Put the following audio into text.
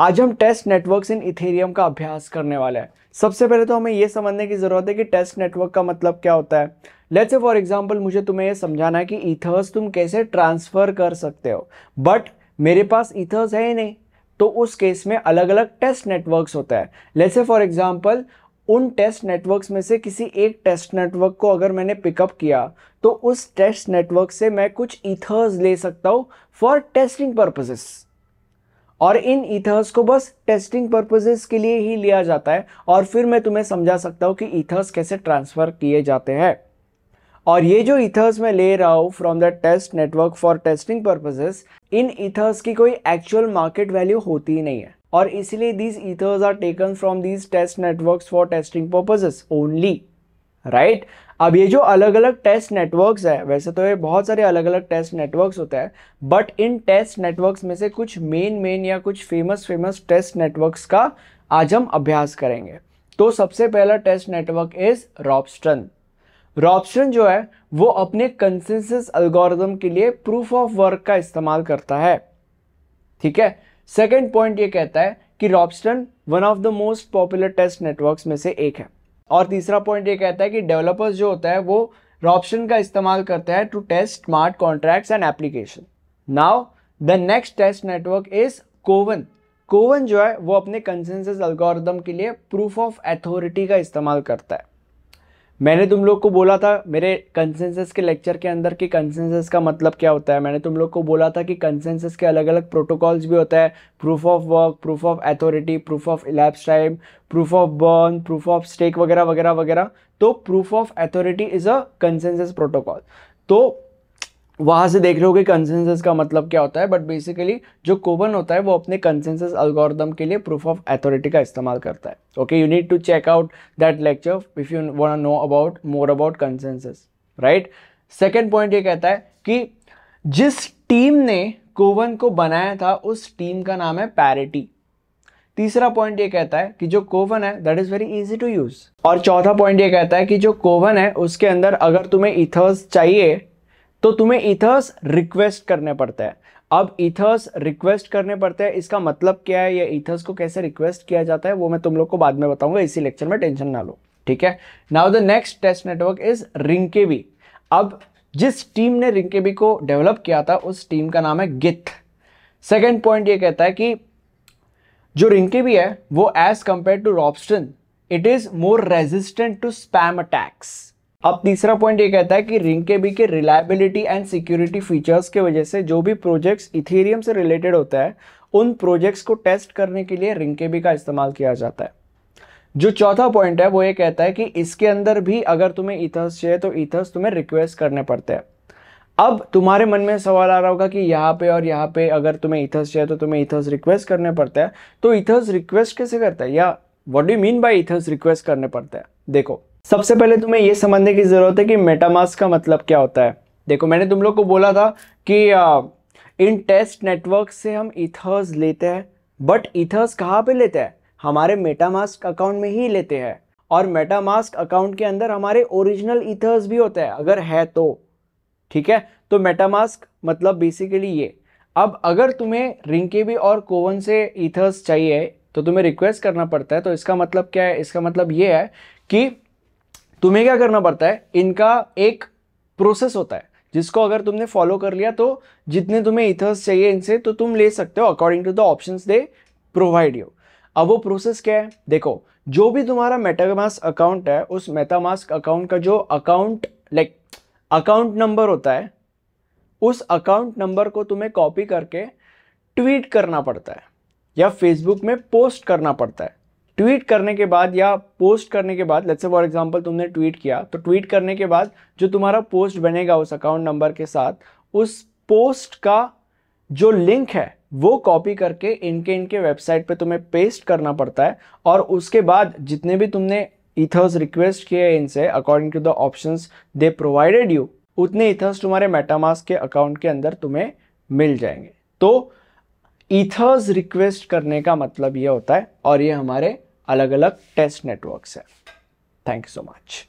आज हम test networks इन Ethereum का अभ्यास करने वाले हैं सबसे पहले तो हमें यह समझने की ज़रूरत है कि टेस्ट नेटवर्क का मतलब क्या होता है लेट्स से फॉर एग्जांपल मुझे तुम्हें यह समझाना है कि ईथर्स तुम कैसे ट्रांसफ़र कर सकते हो बट मेरे पास इथर्स है ही नहीं तो उस केस में अलग अलग टेस्ट नेटवर्क्स होता है लेट्स से फॉर एग्जाम्पल उन टेस्ट नेटवर्क्स में से किसी एक टेस्ट नेटवर्क को अगर मैंने पिकअप किया तो उस टेस्ट नेटवर्क से मैं कुछ ईथर्स ले सकता हूँ फॉर टेस्टिंग पर्पजेस और इन ईथर्स को बस टेस्टिंग पर्पजेस के लिए ही लिया जाता है और फिर मैं तुम्हें समझा सकता हूँ कि ईथर्स कैसे ट्रांसफ़र किए जाते हैं और ये जो इथर्स मैं ले रहा हूँ from the test network for testing purposes in ethers की कोई एक्चुअल मार्केट वैल्यू होती ही नहीं है और इसलिए these ethers are taken from these test networks for testing purposes only right right? अब ये जो अलग अलग टेस्ट नेटवर्क्स है वैसे तो ये बहुत सारे अलग अलग टेस्ट नेटवर्क्स होते हैं बट इन टेस्ट नेटवर्क्स में से कुछ मेन मेन या कुछ फेमस फेमस टेस्ट नेटवर्क्स का आज हम अभ्यास करेंगे तो सबसे पहला test network is Ropsten Ropsten जो है वो अपने कंसेंसस अल्गोरिदम के लिए प्रूफ ऑफ वर्क का इस्तेमाल करता है ठीक है सेकेंड पॉइंट ये कहता है कि Ropsten one of the most popular test networks में से एक है और तीसरा पॉइंट ये कहता है कि डेवलपर्स जो होता है वो रॉप्शन का इस्तेमाल करता है to test smart contracts and application now the next test network is Kovan Kovan जो है वो अपने कंसेंसस अल्गोरिदम के लिए प्रूफ ऑफ अथॉरिटी का इस्तेमाल करता है मैंने तुम लोग को बोला था मेरे कंसेंसस के लेक्चर के अंदर कि कंसेंसस का मतलब क्या होता है मैंने तुम लोग को बोला था कि कंसेंसस के अलग अलग प्रोटोकॉल्स भी होता है proof of work proof of authority proof of elapsed time proof of burn proof of stake वगैरह वगैरह वगैरह तो proof of authority is a consensus protocol तो वहाँ से देख रहे हो कि कंसेंसस का मतलब क्या होता है बट बेसिकली जो कोबन होता है वो अपने कंसेंसस अल्गोरिदम के लिए प्रूफ ऑफ अथॉरिटी का इस्तेमाल करता है okay you need to check out that lecture if you want know about more about consensus right second point ये कहता है कि जिस टीम ने कोवन को बनाया था उस टीम का नाम है पैरिटी तीसरा पॉइंट ये कहता है कि जो कोवन है that is very easy to use और चौथा पॉइंट ये कहता है कि जो कोवन है उसके अंदर अगर तुम्हें इथर्स चाहिए तो तुम्हें इथर्स रिक्वेस्ट करने पड़ते हैं अब इथर्स रिक्वेस्ट करने पड़ते हैं इसका मतलब क्या है या इथर्स को कैसे रिक्वेस्ट किया जाता है वो मैं तुम लोग को बाद में बताऊंगा इसी लेक्चर में टेंशन ना लो ठीक है now the next test network is Rinkeby अब जिस टीम ने रिंकेबी को डेवलप किया था उस टीम का नाम है गिथ सेकेंड पॉइंट ये कहता है कि जो रिंकेबी है वो as compare to Ropsten it is more resistant to spam attacks अब तीसरा पॉइंट ये कहता है कि रिंग के बी के रिलायबिलिटी एंड सिक्योरिटी फीचर्स के वजह से जो भी प्रोजेक्ट्स इथेरियम से रिलेटेड होता है उन प्रोजेक्ट्स को टेस्ट करने के लिए रिंग के बी का इस्तेमाल किया जाता है जो चौथा पॉइंट है वो ये कहता है कि इसके अंदर भी अगर तुम्हें इथर्स चाहिए तो इथर्स तुम्हें रिक्वेस्ट करने पड़ते हैं अब तुम्हारे मन में सवाल आ रहा होगा कि यहाँ पे और यहाँ पे अगर तुम्हें इथर्स चाहिए तो तुम्हें इथर्स रिक्वेस्ट करने पड़ता है तो इथर्स रिक्वेस्ट कैसे करता है या what do mean by ethers request करने पड़ता है देखो सबसे पहले तुम्हें यह समझने की ज़रूरत है कि मेटामास्क का मतलब क्या होता है देखो मैंने तुम लोग को बोला था कि आ, इन टेस्ट नेटवर्क से हम इथर्स लेते हैं बट इथर्स कहाँ पे लेते हैं हमारे मेटामास्क अकाउंट में ही लेते हैं और मेटामास्क अकाउंट के अंदर हमारे ओरिजिनल इथर्स भी होते हैं अगर है तो ठीक है तो मेटामास्क मतलब बेसिकली ये अब अगर तुम्हें रिंके भी और कोवन से इथर्स चाहिए तो तुम्हें रिक्वेस्ट करना पड़ता है तो इसका मतलब क्या है इसका मतलब ये है कि तुम्हें क्या करना पड़ता है इनका एक प्रोसेस होता है जिसको अगर तुमने फॉलो कर लिया तो जितने तुम्हें इथर्स चाहिए इनसे तो तुम ले सकते हो according to the option they provide you अब वो प्रोसेस क्या है देखो जो भी तुम्हारा मेटामास्क अकाउंट है उस मेटामास्क अकाउंट का जो अकाउंट लाइक अकाउंट नंबर होता है उस अकाउंट नंबर को तुम्हें कॉपी करके ट्वीट करना पड़ता है या फेसबुक में पोस्ट करना पड़ता है ट्वीट करने के बाद या पोस्ट करने के बाद लेट्स फॉर एग्जांपल तुमने ट्वीट किया तो ट्वीट करने के बाद जो तुम्हारा पोस्ट बनेगा उस अकाउंट नंबर के साथ उस पोस्ट का जो लिंक है वो कॉपी करके इनके इनके वेबसाइट पे तुम्हें पेस्ट करना पड़ता है और उसके बाद जितने भी तुमने इथर्स रिक्वेस्ट किए इनसे according to the option they provided you उतने इथर्स तुम्हारे मेटामास के अकाउंट के अंदर तुम्हें मिल जाएंगे तो इथर्स रिक्वेस्ट करने का मतलब यह होता है और ये हमारे अलग अलग टेस्ट नेटवर्क्स हैं थैंक यू सो मच